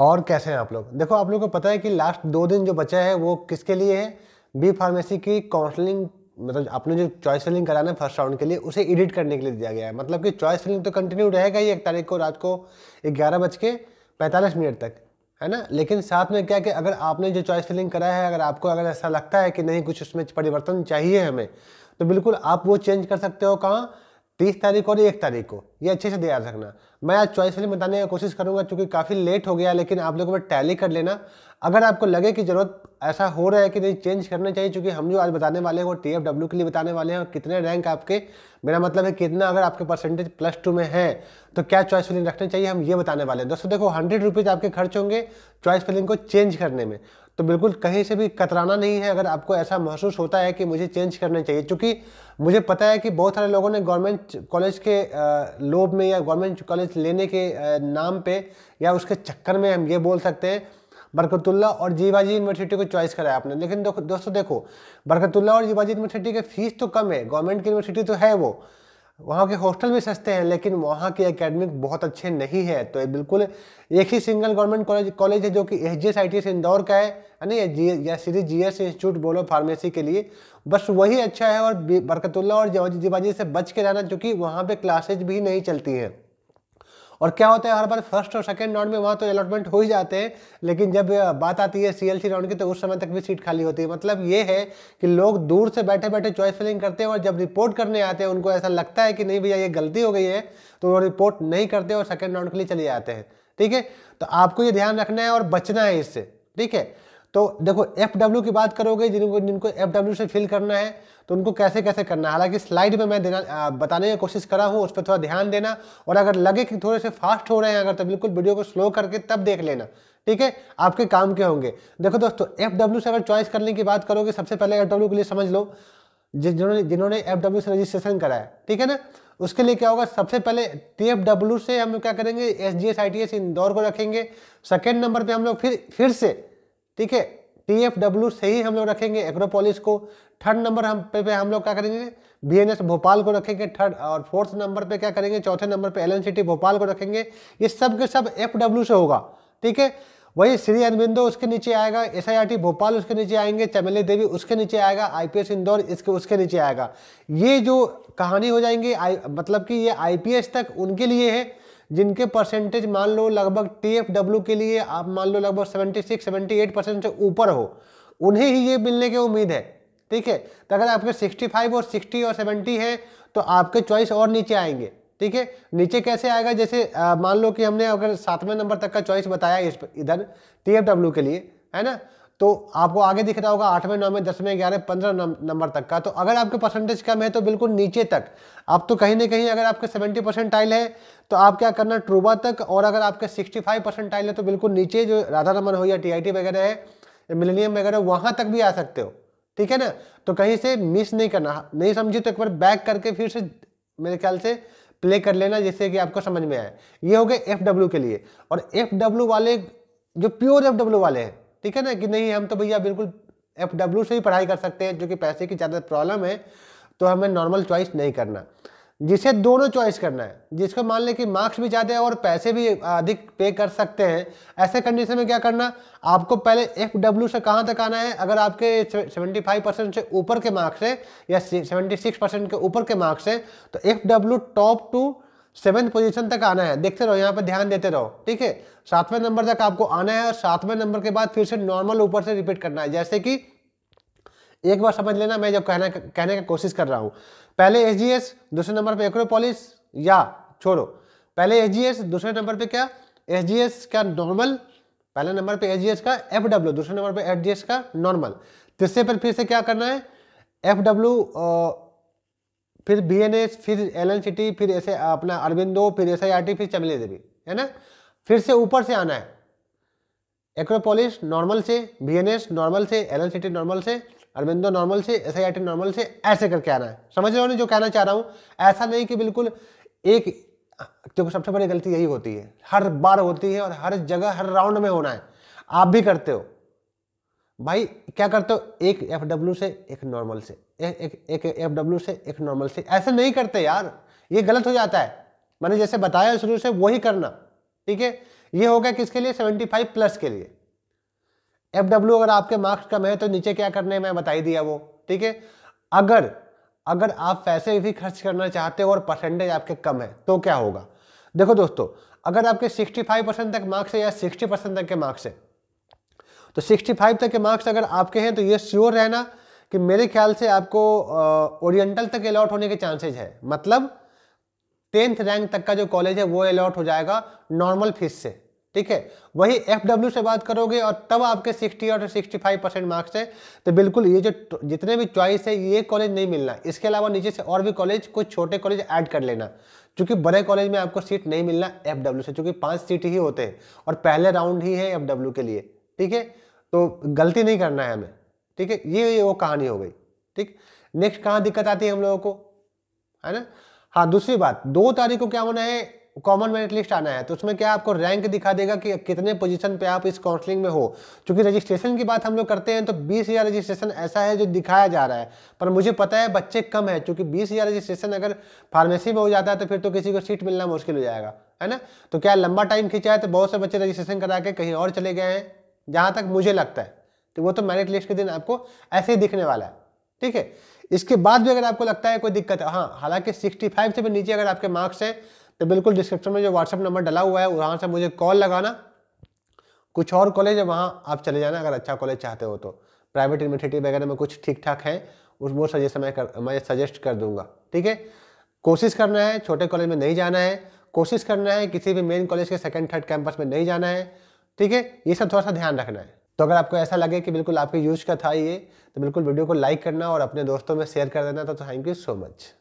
और कैसे हैं आप लोग देखो आप लोग को पता है कि लास्ट दो दिन जो बचा है वो किसके लिए है बी फार्मेसी की काउंसलिंग मतलब आपने जो चॉइस फिलिंग कराना है फर्स्ट राउंड के लिए उसे एडिट करने के लिए दिया गया है मतलब कि चॉइस फिलिंग तो कंटिन्यू रहेगा ही एक तारीख को रात को ग्यारह बज के पैंतालीस मिनट तक है ना लेकिन साथ में क्या कि अगर आपने जो चॉइस फिलिंग कराया है अगर आपको अगर ऐसा लगता है कि नहीं कुछ उसमें परिवर्तन चाहिए हमें तो बिल्कुल आप वो चेंज कर सकते हो कहाँ तीस तारीख और एक तारीख को ये अच्छे से ध्यान रखना मैं आज चॉइस वाली बताने की कोशिश करूंगा क्योंकि काफ़ी लेट हो गया लेकिन आप लोगों को टैली कर लेना अगर आपको लगे कि ज़रूरत ऐसा हो रहा है कि नहीं चेंज करना चाहिए क्योंकि हम जो आज बताने वाले हैं वो टी के लिए बताने वाले हैं और कितने रैंक आपके मेरा मतलब है कितना अगर आपके परसेंटेज प्लस टू में है तो क्या चॉइस फिलिंग रखना चाहिए हम ये बताने वाले हैं दोस्तों देखो हंड्रेड रुपीज़ आपके खर्च होंगे चॉइस फिलिंग को चेंज करने में तो बिल्कुल कहीं से भी कतराना नहीं है अगर आपको ऐसा महसूस होता है कि मुझे चेंज करना चाहिए क्योंकि मुझे पता है कि बहुत सारे लोगों ने गवर्नमेंट कॉलेज के लोभ में या गवर्नमेंट कॉलेज लेने के नाम पे या उसके चक्कर में हम ये बोल सकते हैं बरकतुल्ला और जीवाजी यूनिवर्सिटी को चॉइस कराया आपने लेकिन दोस्तों देखो बरकतुल्ला और जीवाजी यूनिवर्सिटी की फीस तो कम है गवर्नमेंट की यूनिवर्सिटी तो है वो वहाँ के हॉस्टल भी सस्ते हैं लेकिन वहाँ के एकेडमिक बहुत अच्छे नहीं है तो ये बिल्कुल एक ही सिंगल गवर्नमेंट कॉलेज कॉलेज है जो कि H G S I T S Indore का है यानी जी या श्री जी एस इंस्टीट्यूट बोलो फार्मेसी के लिए बस वही अच्छा है और बरकतुल्ला और जवाजीबाजी से बच के रहना क्योंकि वहाँ पर क्लासेज भी नहीं चलती हैं और क्या होता है हर बार फर्स्ट और सेकेंड राउंड में वहाँ तो अलॉटमेंट हो ही जाते हैं लेकिन जब बात आती है सी राउंड की तो उस समय तक भी सीट खाली होती है मतलब ये है कि लोग दूर से बैठे बैठे चॉइस फिलिंग करते हैं और जब रिपोर्ट करने आते हैं उनको ऐसा लगता है कि नहीं भैया ये गलती हो गई है तो वो रिपोर्ट नहीं करते और सेकेंड राउंड के लिए चले जाते हैं ठीक है तो आपको ये ध्यान रखना है और बचना है इससे ठीक है तो देखो एफ डब्ल्यू की बात करोगे जिनको जिनको एफ डब्ल्यू से फिल करना है तो उनको कैसे कैसे करना है हालांकि स्लाइड में मैं देना आ, बताने की कोशिश कर रहा हूँ उस पर थोड़ा ध्यान देना और अगर लगे कि थोड़े से फास्ट हो रहे हैं अगर तो बिल्कुल वीडियो को स्लो करके तब देख लेना ठीक है आपके काम के होंगे देखो दोस्तों एफ डब्ल्यू से अगर चॉइस करने की बात करोगे सबसे पहले एफ डब्ल्यू के लिए समझ लो जिन्होंने जिन्होंने एफ डब्ल्यू से रजिस्ट्रेशन कराया ठीक है ना उसके लिए क्या होगा सबसे पहले टी एफ डब्ल्यू से हम क्या करेंगे S G S I T S Indore को रखेंगे सेकेंड नंबर पर हम लोग फिर फिर से ठीक है टी एफ डब्ल्यू से ही हम लोग रखेंगे एक्रोपोलिस को थर्ड नंबर हम पे पे हम लोग क्या करेंगे बी एन एस भोपाल को रखेंगे थर्ड और फोर्थ नंबर पे क्या करेंगे चौथे नंबर पे एल एन सिटी भोपाल को रखेंगे ये सब के सब एफ डब्ल्यू से होगा ठीक है वही श्री अरविंदो उसके नीचे आएगा S I R T Bhopal उसके नीचे आएंगे चमेली देवी उसके नीचे आएगा आईपीएस इंदौर इसके उसके नीचे आएगा ये जो कहानी हो जाएंगी आई मतलब कि ये आईपीएस तक उनके लिए है जिनके परसेंटेज मान लो लगभग टी के लिए आप मान लो लगभग seventy six seventy eight percent से ऊपर हो उन्हें ही ये मिलने की उम्मीद है ठीक है तो अगर आपके 65 और 60 और 70 है तो आपके चॉइस और नीचे आएंगे ठीक है नीचे कैसे आएगा जैसे मान लो कि हमने अगर सातवें नंबर तक का चॉइस बताया इस इधर टी के लिए है ना तो आपको आगे दिख रहा होगा आठवें नौवें दसवें ग्यारह पंद्रह नंबर तक का तो अगर आपके परसेंटेज कम है तो बिल्कुल नीचे तक आप तो कहीं ना कहीं अगर आपके सेवेंटी परसेंट टाइल है तो आप क्या करना ट्रूबा तक और अगर आपके सिक्सटी फाइव परसेंट टाइल है तो बिल्कुल नीचे जो राधा रमन हो या टी वगैरह है या मिलेनियम वगैरह वहाँ तक भी आ सकते हो ठीक है ना तो कहीं से मिस नहीं करना नहीं समझी तो एक बार बैक करके फिर से मेरे ख्याल से प्ले कर लेना जिससे कि आपको समझ में आए ये हो गए एफ के लिए और एफ वाले जो प्योर एफ वाले हैं ठीक है ना कि नहीं हम तो भैया बिल्कुल एफ डब्ल्यू से ही पढ़ाई कर सकते हैं जो कि पैसे की ज़्यादा प्रॉब्लम है तो हमें नॉर्मल चॉइस नहीं करना जिसे दोनों चॉइस करना है जिसको मान लें कि मार्क्स भी ज़्यादा है और पैसे भी अधिक पे कर सकते हैं ऐसे कंडीशन में क्या करना आपको पहले एफ डब्ल्यू से कहाँ तक आना है अगर आपके सेवेंटी फाइव परसेंट से ऊपर के मार्क्स हैं या सेवेंटी सिक्स परसेंट के ऊपर के मार्क्स हैं तो F W top to seventh position तक आना है देखते रहो यहाँ पर ध्यान देते रहो ठीक है सातवें नंबर तक आपको आना है और सातवें नंबर के बाद फिर से नॉर्मल ऊपर से रिपीट करना है जैसे कि एक बार समझ लेना मैं जो कहना कहने का कोशिश कर रहा हूँ पहले एस दूसरे नंबर पर एक्रोपोलिस या छोड़ो पहले एस दूसरे नंबर पर क्या एस का नॉर्मल पहले नंबर पे एच का एफ डब्ल्यू दूसरे नंबर पे एच का नॉर्मल तीसरे पर फिर से क्या करना है एफ डब्ल्यू फिर बी फिर एल सिटी फिर ऐसे अपना अरविंदो फिर एस आई फिर चमले देवी है ना फिर से ऊपर से आना है एक्रोपोलिस नॉर्मल से बी नॉर्मल से एल सिटी नॉर्मल से अरविंदो नॉर्मल से एस आई नॉर्मल से ऐसे करके आना है समझ रहे हो ना जो कहना चाह रहा हूँ ऐसा नहीं कि बिल्कुल एक देखो सबसे बड़ी गलती यही होती है हर बार होती है और हर जगह हर राउंड में होना है आप भी करते हो भाई क्या करते हो एक एफ डब्ल्यू से एक नॉर्मल से एक एफ डब्ल्यू से एक नॉर्मल से ऐसे नहीं करते यार ये गलत हो जाता है मैंने जैसे बताया शुरू से वही करना ठीक है ये हो गया किसके लिए 75 प्लस के लिए एफ डब्ल्यू अगर आपके मार्क्स कम है तो नीचे क्या करने मैं बताई दिया वो ठीक है अगर अगर आप पैसे भी खर्च करना चाहते हो और परसेंटेज आपके कम है तो क्या होगा देखो दोस्तों अगर आपके 65 परसेंट तक मार्क्स है या 60 परसेंट तक के मार्क्स है तो 65 तक के मार्क्स अगर आपके हैं तो ये श्योर रहना कि मेरे ख्याल से आपको ओरिएंटल तक अलॉट होने के चांसेज है मतलब टेंथ रैंक तक का जो कॉलेज है वो अलॉट हो जाएगा नॉर्मल फीस से ठीक है वही एफ डब्ल्यू से बात करोगे और तब आपके सिक्सटी और सिक्सटी फाइव परसेंट मार्क्स है तो बिल्कुल ये जो जितने भी चॉइस है ये कॉलेज नहीं मिलना इसके अलावा नीचे से और भी कॉलेज कुछ छोटे कॉलेज ऐड कर लेना क्योंकि बड़े कॉलेज में आपको सीट नहीं मिलना एफ डब्ल्यू से क्योंकि पाँच सीट ही होते हैं और पहले राउंड ही है एफ डब्ल्यू के लिए ठीक है तो गलती नहीं करना है हमें ठीक है ये वो कहानी हो गई ठीक नेक्स्ट कहाँ दिक्कत आती है हम लोगों को है ना हाँ दूसरी बात दो तारीख को क्या होना है कॉमन मेरिट लिस्ट आना है तो उसमें क्या आपको रैंक दिखा देगा कि कितने पोजीशन पे आप इस काउंसलिंग में हो क्योंकि रजिस्ट्रेशन की बात हम लोग करते हैं तो बीस हज़ार रजिस्ट्रेशन ऐसा है जो दिखाया जा रहा है पर मुझे पता है बच्चे कम है क्योंकि बीस हज़ार रजिस्ट्रेशन अगर फार्मेसी में हो जाता है तो फिर तो किसी को सीट मिलना मुश्किल हो जाएगा है ना तो क्या लंबा टाइम खींचा है तो बहुत से बच्चे रजिस्ट्रेशन करा के कहीं और चले गए हैं जहाँ तक मुझे लगता है तो वो तो मैरिट लिस्ट के दिन आपको ऐसे ही दिखने वाला है ठीक है इसके बाद भी अगर आपको लगता है कोई दिक्कत है हाँ हालांकि 65 से भी नीचे अगर आपके मार्क्स हैं तो बिल्कुल डिस्क्रिप्शन में जो व्हाट्सअप नंबर डला हुआ है वहाँ से मुझे कॉल लगाना कुछ और कॉलेज है वहाँ आप चले जाना अगर अच्छा कॉलेज चाहते हो तो प्राइवेट यूनिवर्सिटी वगैरह में कुछ ठीक ठाक हैं उस वो सजेस्ट मैं कर मैं सजेस्ट कर दूंगा ठीक है कोशिश करना है छोटे कॉलेज में नहीं जाना है कोशिश करना है किसी भी मेन कॉलेज के सेकेंड थर्ड कैंपस में नहीं जाना है ठीक है ये सब थोड़ा सा ध्यान रखना है तो अगर आपको ऐसा लगे कि बिल्कुल आपके यूज का था ये तो बिल्कुल वीडियो को लाइक करना और अपने दोस्तों में शेयर कर देना तो थैंक यू सो मच